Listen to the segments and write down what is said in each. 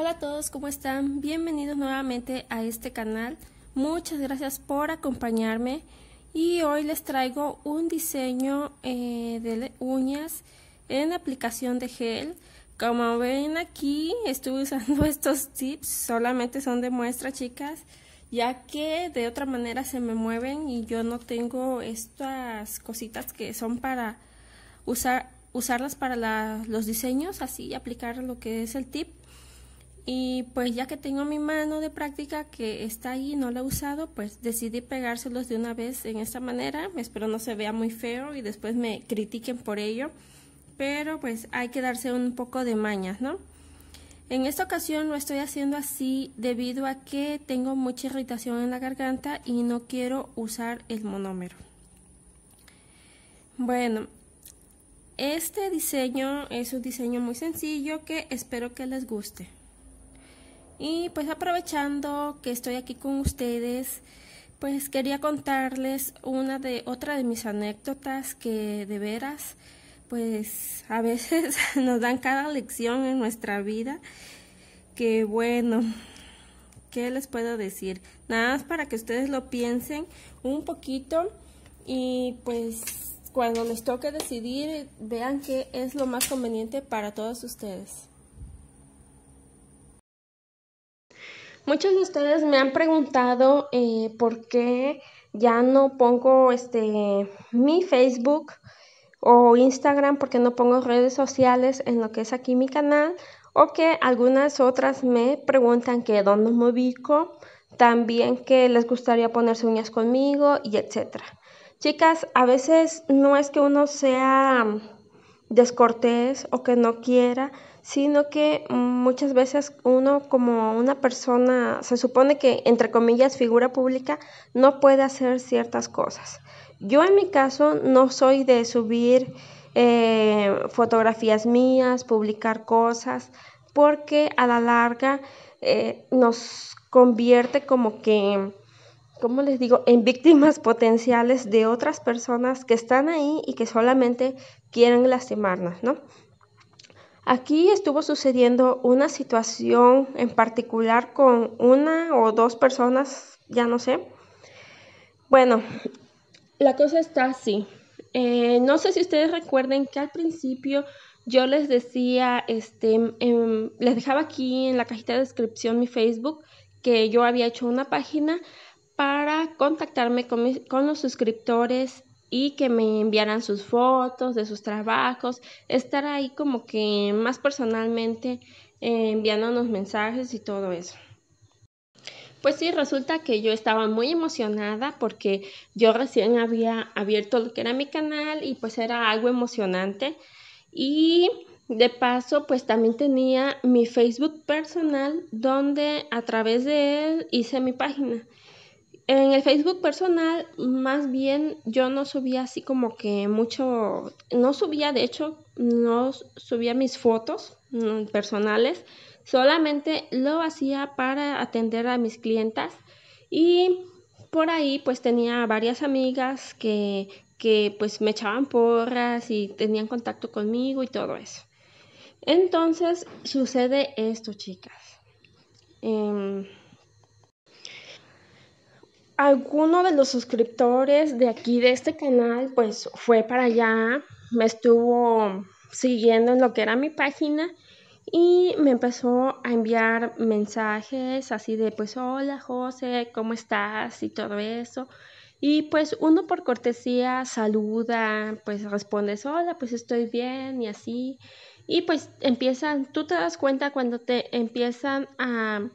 Hola a todos, ¿cómo están? Bienvenidos nuevamente a este canal. Muchas gracias por acompañarme y hoy les traigo un diseño eh, de uñas en aplicación de gel. Como ven aquí, estuve usando estos tips, solamente son de muestra chicas, ya que de otra manera se me mueven y yo no tengo estas cositas que son para usar usarlas para los diseños, así aplicar lo que es el tip. Y pues ya que tengo mi mano de práctica que está ahí y no la he usado, pues decidí pegárselos de una vez en esta manera. Espero no se vea muy feo y después me critiquen por ello. Pero pues hay que darse un poco de mañas, ¿no? En esta ocasión lo estoy haciendo así debido a que tengo mucha irritación en la garganta y no quiero usar el monómero. Bueno, este diseño es un diseño muy sencillo que espero que les guste. Y pues aprovechando que estoy aquí con ustedes, pues quería contarles una de otra de mis anécdotas que de veras pues a veces nos dan cada lección en nuestra vida que bueno, ¿qué les puedo decir? Nada más para que ustedes lo piensen un poquito y pues cuando les toque decidir vean qué es lo más conveniente para todos ustedes. Muchos de ustedes me han preguntado eh, por qué ya no pongo este, mi Facebook o Instagram, por qué no pongo redes sociales en lo que es aquí mi canal, o que algunas otras me preguntan que dónde me ubico, también que les gustaría ponerse uñas conmigo y etcétera. Chicas, a veces no es que uno sea mm, descortés o que no quiera, sino que muchas veces uno como una persona, se supone que entre comillas figura pública, no puede hacer ciertas cosas. Yo en mi caso no soy de subir eh, fotografías mías, publicar cosas, porque a la larga eh, nos convierte como que... ¿cómo les digo?, en víctimas potenciales de otras personas que están ahí y que solamente quieren lastimarnos, ¿no? Aquí estuvo sucediendo una situación en particular con una o dos personas, ya no sé. Bueno, la cosa está así. Eh, no sé si ustedes recuerden que al principio yo les decía, este, em, les dejaba aquí en la cajita de descripción mi Facebook, que yo había hecho una página para contactarme con, con los suscriptores y que me enviaran sus fotos de sus trabajos, estar ahí como que más personalmente eh, enviándonos mensajes y todo eso. Pues sí, resulta que yo estaba muy emocionada porque yo recién había abierto lo que era mi canal y pues era algo emocionante. Y de paso, pues también tenía mi Facebook personal donde a través de él hice mi página. En el Facebook personal, más bien yo no subía así como que mucho, no subía, de hecho, no subía mis fotos mm, personales, solamente lo hacía para atender a mis clientas y por ahí pues tenía varias amigas que, pues me echaban porras y tenían contacto conmigo y todo eso. Entonces sucede esto, chicas. Em, alguno de los suscriptores de aquí de este canal pues fue para allá, me estuvo siguiendo en lo que era mi página y me empezó a enviar mensajes así de pues hola José, ¿cómo estás? y todo eso. Y pues uno por cortesía saluda, pues respondes hola, pues estoy bien y así. Y pues empiezan, tú te das cuenta cuando te empiezan a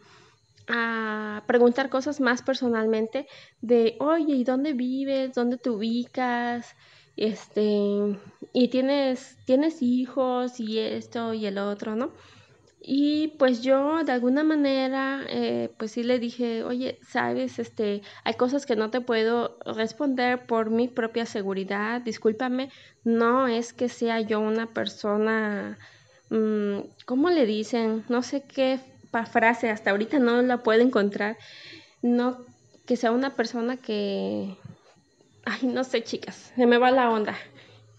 a preguntar cosas más personalmente de, oye, ¿y dónde vives? ¿Dónde te ubicas? Este, y tienes, tienes hijos y esto y el otro, ¿no? Y pues yo de alguna manera, eh, pues sí le dije, oye, sabes, este, hay cosas que no te puedo responder por mi propia seguridad, discúlpame, no es que sea yo una persona, mm, ¿cómo le dicen? No sé qué frase, hasta ahorita no la puedo encontrar, no que sea una persona que, ay, no sé, chicas, se me va la onda.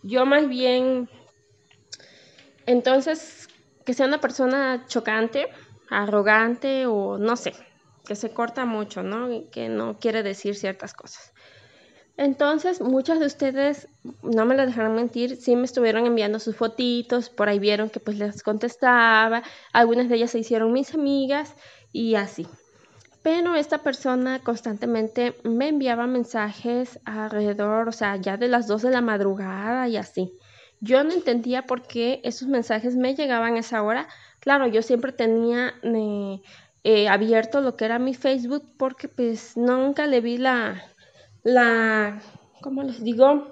Yo más bien, entonces, que sea una persona chocante, arrogante o no sé, que se corta mucho, ¿no? Que no quiere decir ciertas cosas. Entonces, muchas de ustedes, no me la dejaron mentir, sí me estuvieron enviando sus fotitos, por ahí vieron que pues les contestaba, algunas de ellas se hicieron mis amigas y así. Pero esta persona constantemente me enviaba mensajes alrededor, o sea, ya de las 2 de la madrugada y así. Yo no entendía por qué esos mensajes me llegaban a esa hora. Claro, yo siempre tenía eh, eh, abierto lo que era mi Facebook porque pues nunca le vi la, la, ¿cómo les digo?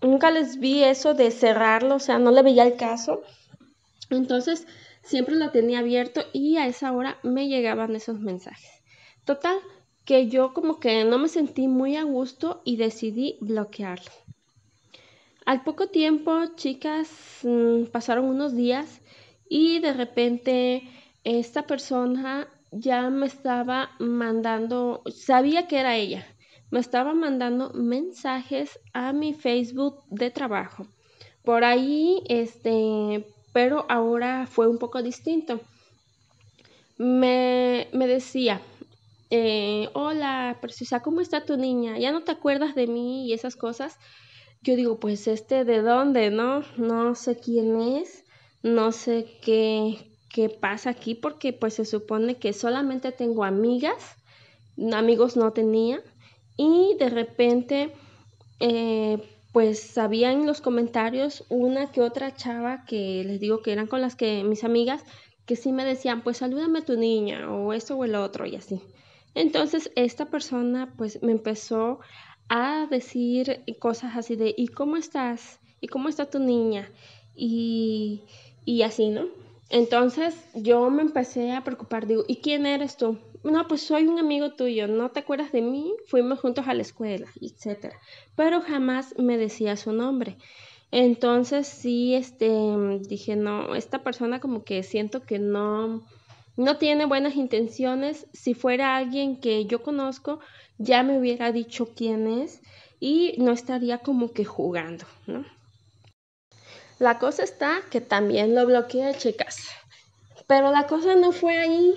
Nunca les vi eso de cerrarlo, o sea, no le veía el caso. Entonces, siempre la tenía abierto y a esa hora me llegaban esos mensajes. Total, que yo como que no me sentí muy a gusto y decidí bloquearlo. Al poco tiempo, chicas, mm, pasaron unos días y de repente esta persona ya me estaba mandando, sabía que era ella, me estaba mandando mensajes a mi Facebook de trabajo. Por ahí, este, pero ahora fue un poco distinto. Me, me decía, eh, hola, preciosa, ¿cómo está tu niña? ¿Ya no te acuerdas de mí y esas cosas? Yo digo, pues este, ¿de dónde? No, no sé quién es, no sé qué, qué pasa aquí, porque pues se supone que solamente tengo amigas, amigos no tenía, y de repente eh, pues sabían en los comentarios una que otra chava que les digo que eran con las que mis amigas que sí me decían pues salúdame a tu niña o esto o el otro y así. Entonces esta persona pues me empezó a decir cosas así de ¿y cómo estás? ¿y cómo está tu niña? Y, y así, ¿no? Entonces yo me empecé a preocupar, digo, ¿y quién eres tú? no, pues soy un amigo tuyo, no te acuerdas de mí, fuimos juntos a la escuela, etc. Pero jamás me decía su nombre. Entonces sí, este, dije, no, esta persona como que siento que no, no tiene buenas intenciones. Si fuera alguien que yo conozco, ya me hubiera dicho quién es y no estaría como que jugando, ¿no? La cosa está que también lo bloqueé, chicas. Pero la cosa no fue ahí.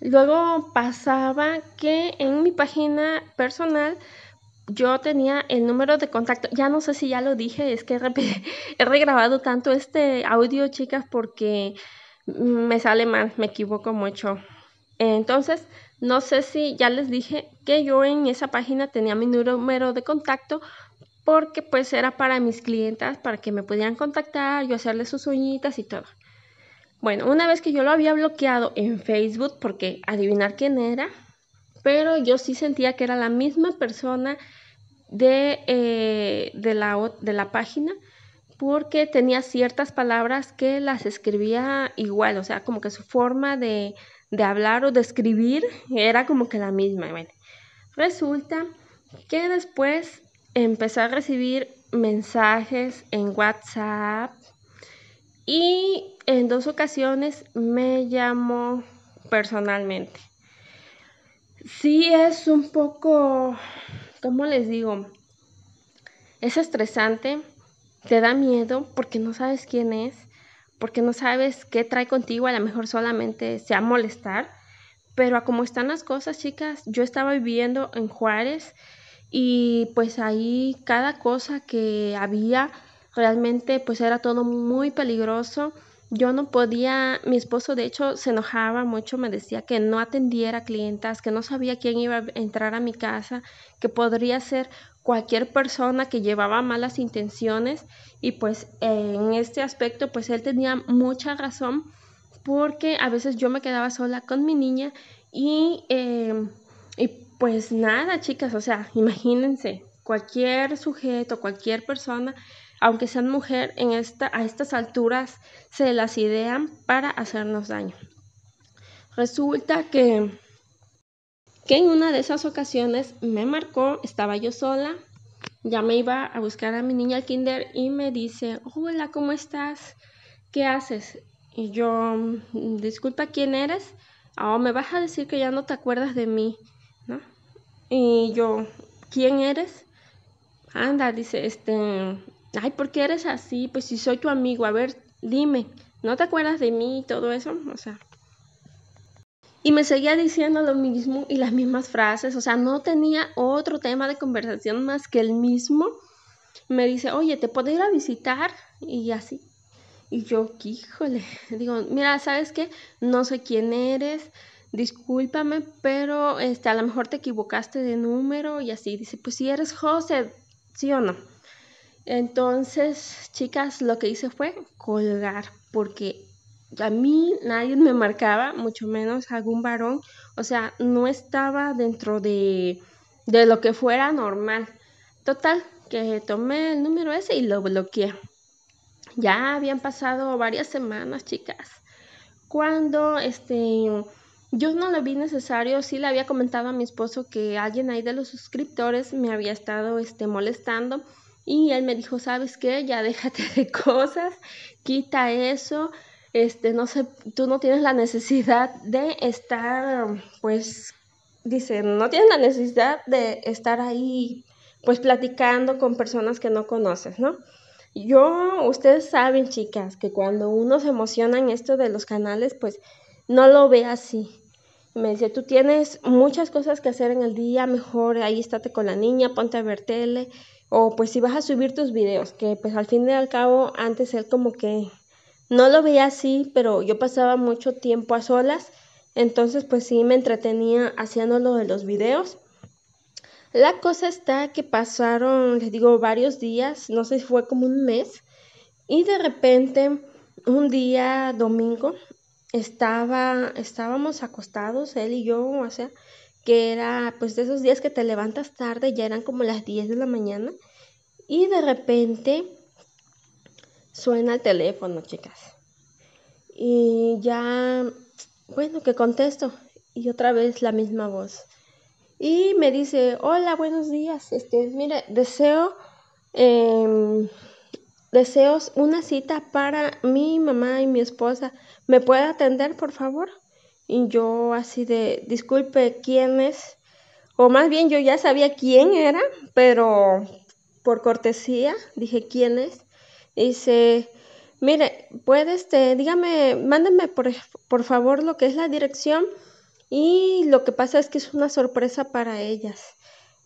Luego pasaba que en mi página personal yo tenía el número de contacto. Ya no sé si ya lo dije, es que he regrabado tanto este audio, chicas, porque me sale mal, me equivoco mucho. Entonces, no sé si ya les dije que yo en esa página tenía mi número de contacto porque pues era para mis clientas, para que me pudieran contactar, yo hacerles sus uñitas y todo. Bueno, una vez que yo lo había bloqueado en Facebook, porque adivinar quién era, pero yo sí sentía que era la misma persona de, eh, la, de la página, porque tenía ciertas palabras que las escribía igual, o sea, como que su forma de, hablar o de escribir era como que la misma. resulta que después empecé a recibir mensajes en WhatsApp y en dos ocasiones me llamó personalmente. Sí es un poco, ¿cómo les digo? Es estresante, te da miedo porque no sabes quién es, porque no sabes qué trae contigo, a lo mejor solamente sea molestar, pero a como están las cosas, chicas, yo estaba viviendo en Juárez y pues ahí cada cosa que había realmente pues era todo muy peligroso yo no podía, mi esposo de hecho se enojaba mucho, me decía que no atendiera clientas, que no sabía quién iba a entrar a mi casa, que podría ser cualquier persona que llevaba malas intenciones y pues en este aspecto pues él tenía mucha razón porque a veces yo me quedaba sola con mi niña y, em, y pues nada chicas, o sea, imagínense, cualquier sujeto, cualquier persona aunque sean mujer, en esta, a estas alturas se las idean para hacernos daño. Resulta que, que en una de esas ocasiones me marcó, estaba yo sola, ya me iba a buscar a mi niña al kinder y me dice, hola, ¿cómo estás? ¿Qué haces? Y yo, disculpa, ¿quién eres? Oh, me vas a decir que ya no te acuerdas de mí, ¿no? Y yo, ¿quién eres? Anda, dice, este, ay, ¿por qué eres así? Pues si soy tu amigo, a ver, dime, ¿no te acuerdas de mí y todo eso? O sea. Y me seguía diciendo lo mismo y las mismas frases, o sea, no tenía otro tema de conversación más que el mismo. Me dice, oye, ¿te puedo ir a visitar? Y así. Y yo, híjole, digo, mira, ¿sabes qué? No sé quién eres, discúlpame, pero este, a lo mejor te equivocaste de número y así. Dice, pues si eres José, ¿sí o no? Entonces, chicas, lo que hice fue colgar, porque a mí nadie me marcaba, mucho menos algún varón, o sea, no estaba dentro de, lo que fuera normal. Total, que tomé el número ese y lo bloqueé. Ya habían pasado varias semanas, chicas. Cuando este yo no lo vi necesario, sí le había comentado a mi esposo que alguien ahí de los suscriptores me había estado este molestando y él me dijo, ¿sabes qué? Ya déjate de cosas, quita eso, este, no sé, tú no tienes la necesidad de estar, pues, dice, no tienes la necesidad de estar ahí, pues, platicando con personas que no conoces, ¿no? Yo, ustedes saben, chicas, que cuando uno se emociona en esto de los canales, pues, no lo ve así me decía, tú tienes muchas cosas que hacer en el día, mejor ahí estate con la niña, ponte a ver tele, o pues si vas a subir tus videos, que pues al fin y al cabo antes él como que no lo veía así, pero yo pasaba mucho tiempo a solas, entonces pues sí me entretenía haciendo de los videos. La cosa está que pasaron, les digo, varios días, no sé si fue como un mes, y de repente un día domingo estaba, estábamos acostados, él y yo, o sea, que era pues de esos días que te levantas tarde, ya eran como las 10 de la mañana, y de repente suena el teléfono, chicas. Y ya, bueno, que contesto, y otra vez la misma voz. Y me dice, hola, buenos días, este, mire, deseo... Eh, Deseos una cita para mi mamá y mi esposa. ¿Me puede atender, por favor? Y yo así de, disculpe, ¿quién es? O más bien yo ya sabía quién era, pero por cortesía dije, ¿quién es? dice, mire, puede, este, dígame, mándeme por, favor lo que es la dirección y lo que pasa es que es una sorpresa para ellas.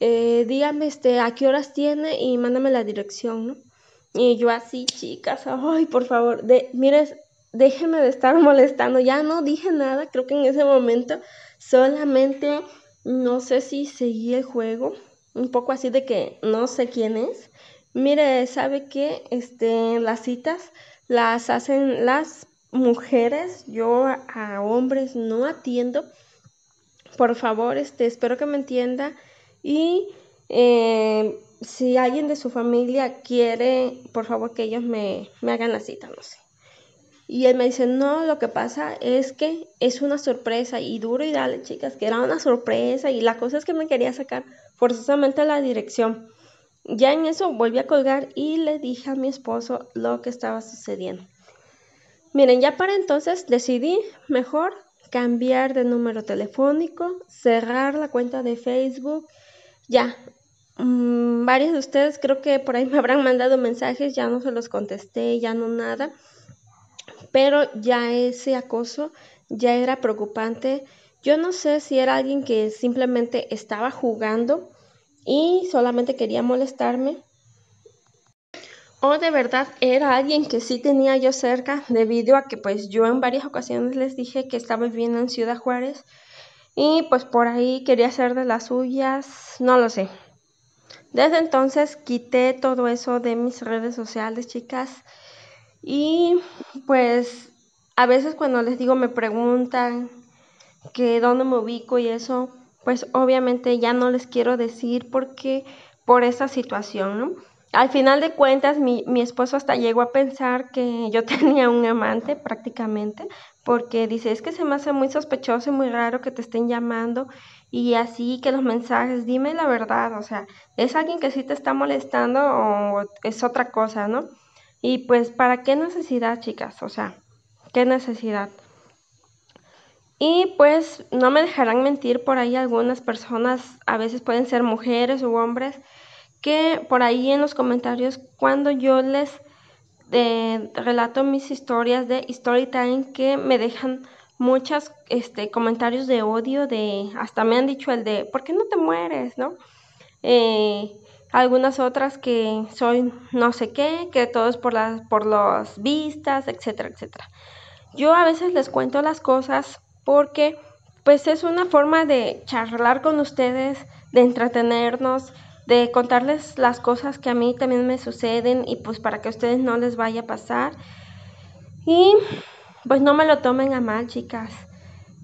Eh, dígame, este, a qué horas tiene y mándame la dirección, ¿no? Y yo así, chicas, ay, por favor, de, mires, déjeme de estar molestando. Ya no dije nada, creo que en ese momento solamente no sé si seguí el juego, un poco así de que no sé quién es. Mire, sabe que este, las citas las hacen las mujeres, yo a, hombres no atiendo. Por favor, este, espero que me entienda y eh, si alguien de su familia quiere, por favor que ellos me, hagan la cita, no sé. Y él me dice, no, lo que pasa es que es una sorpresa y duro y dale, chicas, que era una sorpresa y la cosa es que me quería sacar forzosamente la dirección. Ya en eso volví a colgar y le dije a mi esposo lo que estaba sucediendo. Miren, ya para entonces decidí mejor cambiar de número telefónico, cerrar la cuenta de Facebook, ya, varias mm, varios de ustedes creo que por ahí me habrán mandado mensajes, ya no se los contesté, ya no nada, pero ya ese acoso ya era preocupante. Yo no sé si era alguien que simplemente estaba jugando y solamente quería molestarme. O de verdad era alguien que sí tenía yo cerca debido a que pues yo en varias ocasiones les dije que estaba viviendo en Ciudad Juárez y pues por ahí quería hacer de las suyas, no lo sé, desde entonces quité todo eso de mis redes sociales, chicas. Y pues a veces cuando les digo me preguntan que dónde me ubico y eso, pues obviamente ya no les quiero decir porque por esa situación, Al final de cuentas, mi, mi esposo hasta llegó a pensar que yo tenía un amante prácticamente, porque dice, es que se me hace muy sospechoso y muy raro que te estén llamando y así que los mensajes, dime la verdad, o sea, es alguien que sí te está molestando o es otra cosa, ¿no? Y pues, ¿para qué necesidad, chicas? O sea, ¿qué necesidad? Y pues, no me dejarán mentir por ahí algunas personas, a veces pueden ser mujeres u hombres, que por ahí en los comentarios, cuando yo les eh, relato mis historias de storytelling, que me dejan muchos este, comentarios de odio, de hasta me han dicho el de, ¿por qué no te mueres? ¿no? Eh, algunas otras que soy no sé qué, que todo es por las, por las vistas, etcétera, etcétera. Yo a veces les cuento las cosas porque pues es una forma de charlar con ustedes, de entretenernos, de contarles las cosas que a mí también me suceden y pues para que a ustedes no les vaya a pasar. Y pues no me lo tomen a mal, chicas.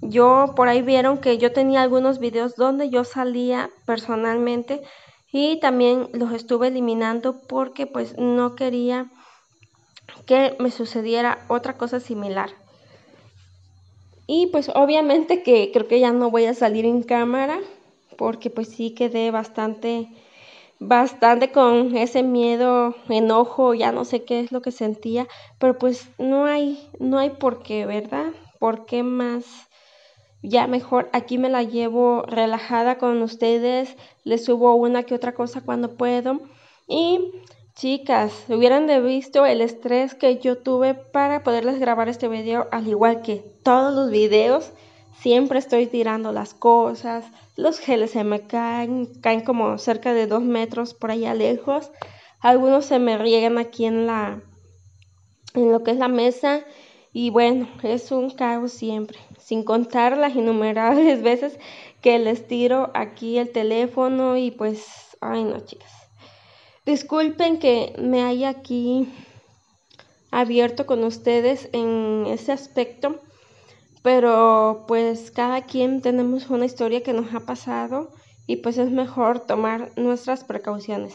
Yo por ahí vieron que yo tenía algunos videos donde yo salía personalmente y también los estuve eliminando porque pues no quería que me sucediera otra cosa similar. Y pues obviamente que creo que ya no voy a salir en cámara porque pues sí quedé bastante bastante con ese miedo, enojo, ya no sé qué es lo que sentía, pero pues no hay, no hay por qué, ¿verdad? ¿Por qué más? Ya mejor aquí me la llevo relajada con ustedes, les subo una que otra cosa cuando puedo. Y chicas, hubieran de visto el estrés que yo tuve para poderles grabar este video, al igual que todos los videos, siempre estoy tirando las cosas, los geles se me caen, caen como cerca de dos metros por allá lejos. Algunos se me riegan aquí en la, en lo que es la mesa. Y bueno, es un caos siempre, sin contar las innumerables veces que les tiro aquí el teléfono y pues, ay no chicas. Disculpen que me haya aquí abierto con ustedes en ese aspecto, pero pues cada quien tenemos una historia que nos ha pasado y pues es mejor tomar nuestras precauciones.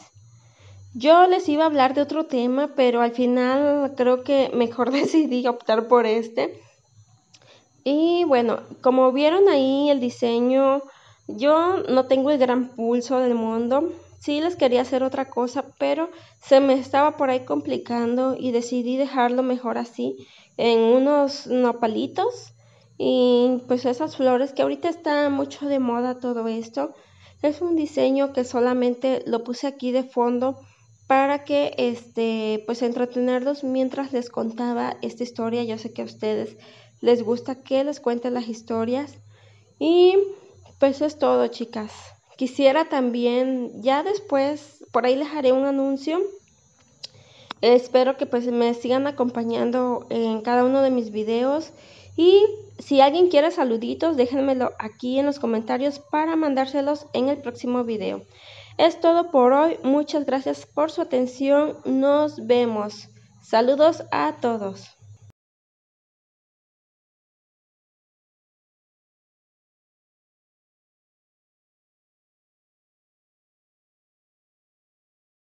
Yo les iba a hablar de otro tema, pero al final creo que mejor decidí optar por este. Y bueno, como vieron ahí el diseño, yo no tengo el gran pulso del mundo. Sí les quería hacer otra cosa, pero se me estaba por ahí complicando y decidí dejarlo mejor así, en unos nopalitos y pues esas flores que ahorita está mucho de moda todo esto. Es un diseño que solamente lo puse aquí de fondo para que este pues entretenerlos mientras les contaba esta historia. Yo sé que a ustedes les gusta que les cuente las historias. Y pues eso es todo, chicas. Quisiera también, ya después, por ahí les haré un anuncio. Espero que pues me sigan acompañando en cada uno de mis videos. Y si alguien quiere saluditos, déjenmelo aquí en los comentarios para mandárselos en el próximo video. Es todo por hoy. Muchas gracias por su atención. Nos vemos. Saludos a todos.